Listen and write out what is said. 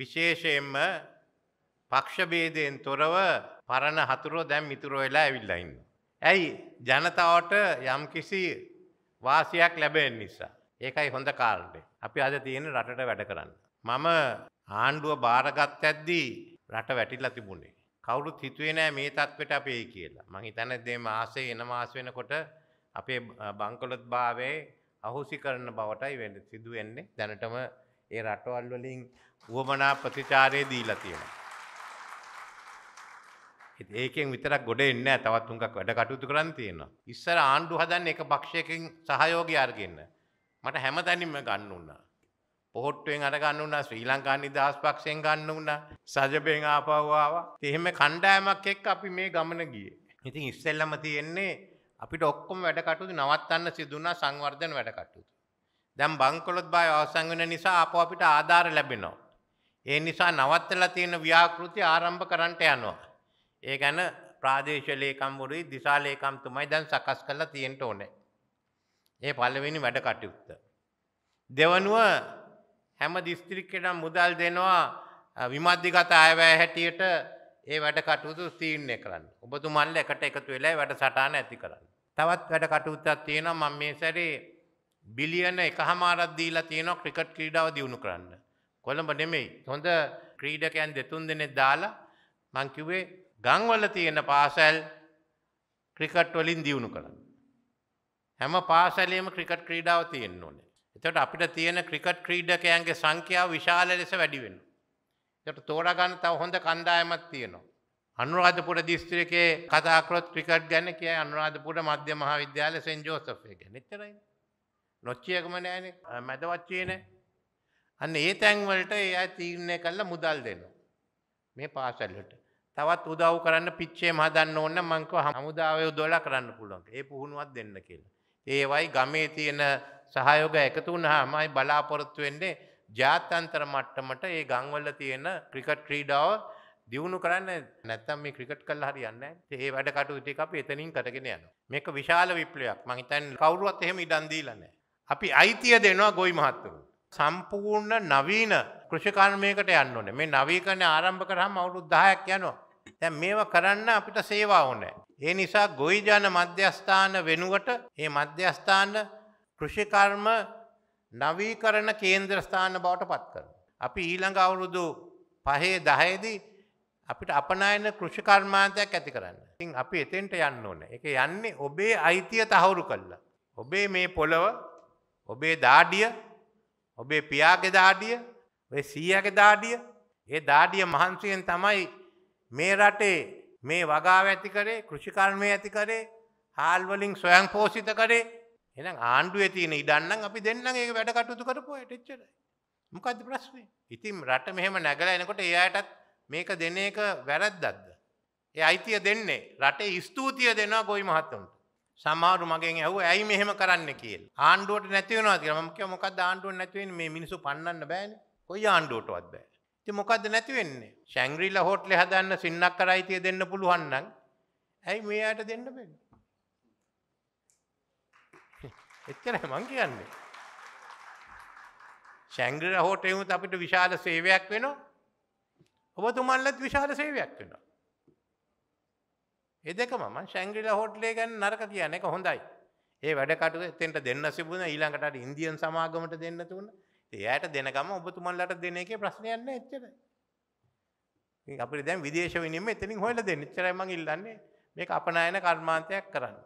විශේෂයෙන්ම පක්ෂභේදයෙන් තොරව පරණ හතුරෝ දැම් මිතුරෝ වෙලා ඇවිල්ලා ඉන්න. ඇයි ජනතාවට යම්කිසි වාසියක් ලැබෙන් නිසා. ඒකයි හොඳ කාල්ඩ. අපි අද තියෙන රටට වැඩ කරන්න. මම ආණ්ඩුව භාරගත් ඇද්දී රට වැටිල්ලා තිබුණේ. කවුරුත් හිතුවේ නෑ මේ තත්වට අපේ කියලා. මං හිතන දේ මාසේ එන මාස වෙනකොට අපේ බංකොලොත් භාවයේ අහුසි කරන බවටයි වෙන්න සිදු වෙන්නේ. දැනටම ඒ රටවල් වලින් වුවමනා ප්‍රතිචාරය දීලා තියෙනවා. ඒකෙන් විතරක් ගොඩ එන්න තවත් තුන්කක් වැඩ කටයුතු කරන්න තියෙනවා. ඉස්සර ආණ්ඩු හදන්න එක පක්ෂයකින් සහයෝගය අරගෙන මට හැමතැනින්ම ගන්න උනා. පොහොට්ටුවෙන් අරගන්න වුණා ශ්‍රී ලංකා නිදහස් පක්ෂයෙන් ගන්න වුණා සජබෙන් ආපව්වාවා එහෙම කණ්ඩායමක් එක්ක අපි මේ ගමන ගියේ. ඉතින් ඉස්සෙල්ලම තියෙන්නේ අපිට ඔක්කොම වැඩ කටයුතු නවත්තන්න සිදුනා සංවර්ධන වැඩ කටයුතු. දැම් බංකොලොත් බය අවසං වෙන නිසා අප අපිට ආධාර ලැබෙනවා. ඒ නිසා නවත්තලා තියෙන ව්‍යාකෘති ආරම්භ කරන්නට යනවා. ඒ ගැන ප්‍රාදේශ ලේකම්වරුයි දිසා ලේකම්තුමයි දැන් සකස් කරලා තියෙන්න ඕනේ. ඒ පළවෙනි වැඩ කටයුත්ත. දෙවනුව හැම දිස්ත්‍රික්කයටම මුදල් දෙනවා විමධ්‍යගත අයවැය හැටියට ඒ වැඩ කටයුතු තීරණය කරන්න. ඔබතුමන්ලා එකට එකතු වෙලා වැඩසටහන ඇති කරන්න. තවත් වැඩ කටයුත්තක් තියෙනවා මම මේ සැරේ බිලියන එකහමාරක් දීලා තියෙනවා ක්‍රිකට් ක්‍රීඩාව දියුණු කරන්න. කොළඹ නෙමෙයි. හොඳ ක්‍රීඩකයන් දෙතුන් දෙනෙක් දාලා මං කිව්වේ ගම්වල තියෙන පාසල් ක්‍රිකට් වලින් දියුණු කරන්න. හැම පාසලේම ක්‍රිකට් ක්‍රීඩාව තියෙන්න ඕනේ. එතකොට අපිට තියෙන ක්‍රිකට් ක්‍රීඩකයන්ගේ සංඛ්‍යාව විශාල ලෙස වැඩි වෙනවා. එතකොට තෝරා ගන්න තව හොඳ කණ්ඩායමක් තියෙනවා. අනුරාධපුර දිස්ත්‍රිකයේ කතා කරොත් ක්‍රිකට් ගැන කියයි අනුරාධපුර මධ්‍ය මහා විද්‍යාලය සෙන් ජෝසෆ් එක ගැන. එච්චරයි. නොච්චියකම නෑන මැදවච්චේ නෑ අන්න ඒ තැන්වලට එයා තීරණය කල්ලා මුදල් දෙනවා. මේ පාසල්ලට තවත් උදව් කරන්න පිච්චේ මහදන්න ඕන්න මංකව හමුදාවය දොලා කරන්න පුළුවන් ඒ පුහුණුවත් දෙන්න කියලා. ඒවයි ගමේ තියෙන සහයෝග එකතු වුණාමයි බලාපොරොත්තු වෙන්නේ ජාත්‍යන්තර මට්ටමට ඒ ගංවල තියෙන ක්‍රිකට් ක්‍රීඩාව දියුණු කරන්න නැත්තම් මේ ක්‍රිකට් කළා හරියන්නේ නැහැ. ඒ වැඩ කටයුතු ටික අපි එතනින් කරගෙන යනවා. මේක විශාල විප්ලවයක්. මං හිතන්නේ කවුරුවත් එහෙම ඉඩම් දීලා නැහැ. අපි අයිතිය දෙනවා ගොයි මහත්තුරු. සම්පූර්ණ නවීන කෘෂිකර්මයකට යන්න ඕනේ. මේ නවීකරණ ආරම්භ කරාම අවුරුදු 10ක් යනවා. දැන් මේවා කරන්න අපිට සේවා ඕනේ. ඒ නිසා ගොයි ජන මධ්‍යස්ථාන වෙනුවට මේ මධ්‍යස්ථාන කෘෂිකර්ම නවීකරණ කේන්ද්‍ර ස්ථාන බවට පත් කරනවා. අපි ඊළඟ අවුරුදු 5 10දී අපිට අපනයන කෘෂිකර්මාන්තයක් ඇති කරන්න. ඉතින් අපි එතෙන්ට යන්න ඕනේ. ඒක යන්නේ ඔබේ අයිතිය තහවුරු කළා. ඔබේ මේ පොළව ඔබේ දාඩිය ඔබේ පියාගේ දාඩිය ඔය සීයගේ දාඩිය ඒ දාඩිය මහන්සියෙන් තමයි මේ රටේ මේ වගාව ඇති කරේ කෘෂිකර්මය ඇති කරේ හාල්වලින් සොයන් පෝසිත කරේ එනම් ආණ්ඩුවේ තියෙන ඉඩන්නම් අපි දෙන්නම් ඒක වැඩ කටයුතු කරපුවා එච්චරයි මොකද්ද ප්‍රශ්නේ ඉතින් රට මෙහෙම නැගලා එනකොට ඒ අයටත් මේක දෙන එක වැරද්දක්ද ඒ අයිතිය දෙන්නේ රටේ ස්තුතිය දෙනවා ගොවි මහත්තුන්ට සමාරු මගෙන් ඇහුව ඇයි මෙහෙම කරන්න කියල් ආණ්ඩුවට නැතිවනවා කියලා මම කිය මොකද ආණ්ඩුව නැතිවෙන මේ මිනිසු පන්නන්න බෑනේ කොයි ආණ්ඩුවටවත් බෑ ඉතින් මොකද නැති වෙන්නේ ශැංග්‍රීලා හෝටලේ හදන්න සින්නක් කරයිතිය දෙන්න පුළුවන් නම් ඇයි මෙයාට දෙන්න බෑනේ එච්චරයි මං කියන්නේ ශැංග්‍රීලා හෝටලේ උත් අපිට විශාල සේවයක් වෙනවා ඔබතුමන්ලත් විශාල සේවයක් වෙනවා එදකම මං ශැංග්‍රිල හෝටලේ ගැන නරක කියන එක හොඳයි. ඒ වැඩකටු තෙන්ට දෙන්න සිබුණ ඊළඟට ඉන්දියන් සමාගමට දෙන්න තුන්න එයට දෙනකම ඔබතුමන්ලට දෙන එක ප්‍රශ්නයන්න එච්චරයි. අපි දැන් විදේශ විනිම එතනින් හොල දෙ නිච්චරයිම ඉල්ලන්නේ මේ අපනයන කර්මාන්තයක් කරන්න.